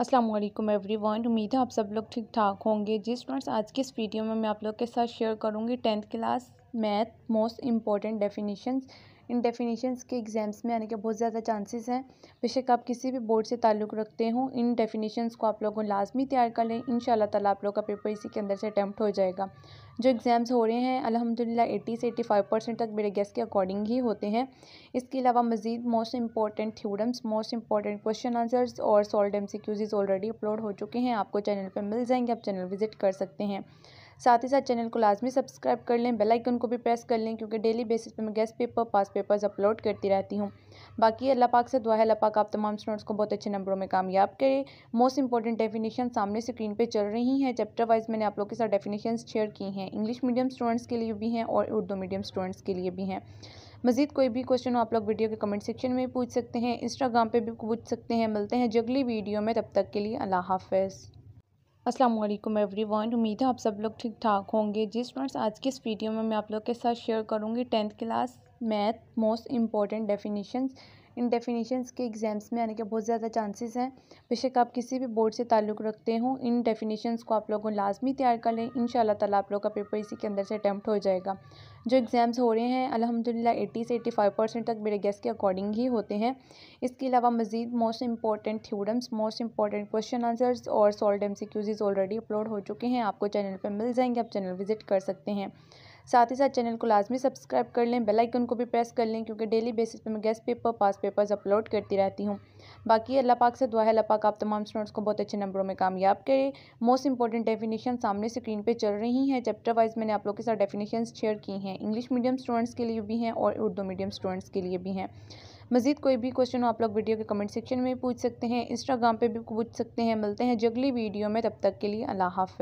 Aslam every one उम्मीद है आप सब लोग ठीक ठाक होंगे जी स्टूडेंट्स आज की इस वीडियो में मैं आप लोग के साथ शेयर करूँगी tenth class math most important definitions इन डेफिनेशन के एग्ज़ाम्स में आने के बहुत ज़्यादा चांसेस हैं बेशक आप किसी भी बोर्ड से ताल्लुक़ रखते हो इन डेफिनेशन को आप लोगों लाजमी तैयार कर लें इन शाला आप लोग का पेपर इसी के अंदर से अटैम्प्ट हो जाएगा जो एग्ज़ाम्स हो रहे हैं अलहमदिल्ला एटी से एटी फाइव परसेंट तक मेरे गेस्ट के अकॉर्डिंग ही होते हैं इसके अलावा मजीद most important theorems most important question answers और सॉल्ड एम ऑलरेडी अपलोड हो चुके हैं आपको चैनल पर मिल जाएंगे आप चैनल विजिट कर सकते हैं साथ ही साथ चैनल को लाजमी सब्सक्राइब कर लें बेलाइकन को भी प्रेस कर लें क्योंकि डेली बेसिस पर मैं guess paper past papers upload करती रहती हूँ बाकी अल्लाह पाक से दुआ है अल्लाह पाक आप तमाम स्टूडेंट्स को बहुत अच्छे नंबरों में कामयाब करें मोस्ट इंपॉर्टेंट डेफिनेशन सामने स्क्रीन पे चल रही हैं चैप्टर वाइज मैंने आप लोग के साथ डेफिनेशन शेयर की हैं इंग्लिश मीडियम स्टूडेंट्स के लिए भी हैं और उर्दू मीडियम स्टूडेंट्स के लिए भी हैं मजीद कोई भी क्वेश्चन हो आप लोग वीडियो के कमेंट सेक्शन में पूछ सकते हैं इंस्टाग्राम पर भी पूछ सकते हैं मिलते हैं जगली वीडियो में तब तक के लिए अल्लाह हाफ असलम एवरीवन उम्मीद है आप सब लोग ठीक ठाक होंगे जिस फ्रेंड्स आज की इस वीडियो में मैं आप लोग के साथ शेयर करूंगी tenth class math most important definitions इन डेफिनेशंस के एग्ज़ाम्स में आने के बहुत ज़्यादा चांसेस हैं बेशक आप किसी भी बोर्ड से ताल्लुक़ रखते हो इन डेफिनेशंस को आप लोगों लाजमी तैयार कर लें इन शाला आप लोग का पेपर इसी के अंदर से अटैम्प्ट हो जाएगा जो एग्ज़ाम्स हो रहे हैं अलहमदिल्ला एटी से एटी फाइव परसेंट तक मेरे गेस्ट के अकॉर्डिंग ही होते हैं इसके अलावा मजीद most important theorems most important question answers और सॉल्ड एम ऑलरेडी अपलोड हो चुके हैं आपको चैनल पर मिल जाएंगे आप चैनल विजिट कर सकते हैं साथ ही साथ चैनल को लाजमी सब्सक्राइब कर लें बेल आइकन को भी प्रेस कर लें क्योंकि डेली बेसिस पे मैं guess paper past papers upload करती रहती हूँ बाकी अल्लाह पाक से दुआ है अल्लाह पाक आप तमाम स्टूडेंट्स को बहुत अच्छे नंबरों में कामयाब करे मोस्ट इंपॉर्टेंट डेफिनेशन सामने स्क्रीन पर चल रही हैं चैप्टर वाइज मैंने आप लोग के साथ डेफिनेशन शेयर की हैं इंग्लिश मीडियम स्टूडेंट्स के लिए भी हैं और उर्दू मीडियम स्टूडेंट्स के लिए भी हैं मजीद कोई भी क्वेश्चन हो आप लोग वीडियो के कमेंट सेक्शन में पूछ सकते हैं इंस्टाग्राम पे भी पूछ सकते हैं मिलते हैं जगली वीडियो में तब तक के लिए अल्लाह हाफ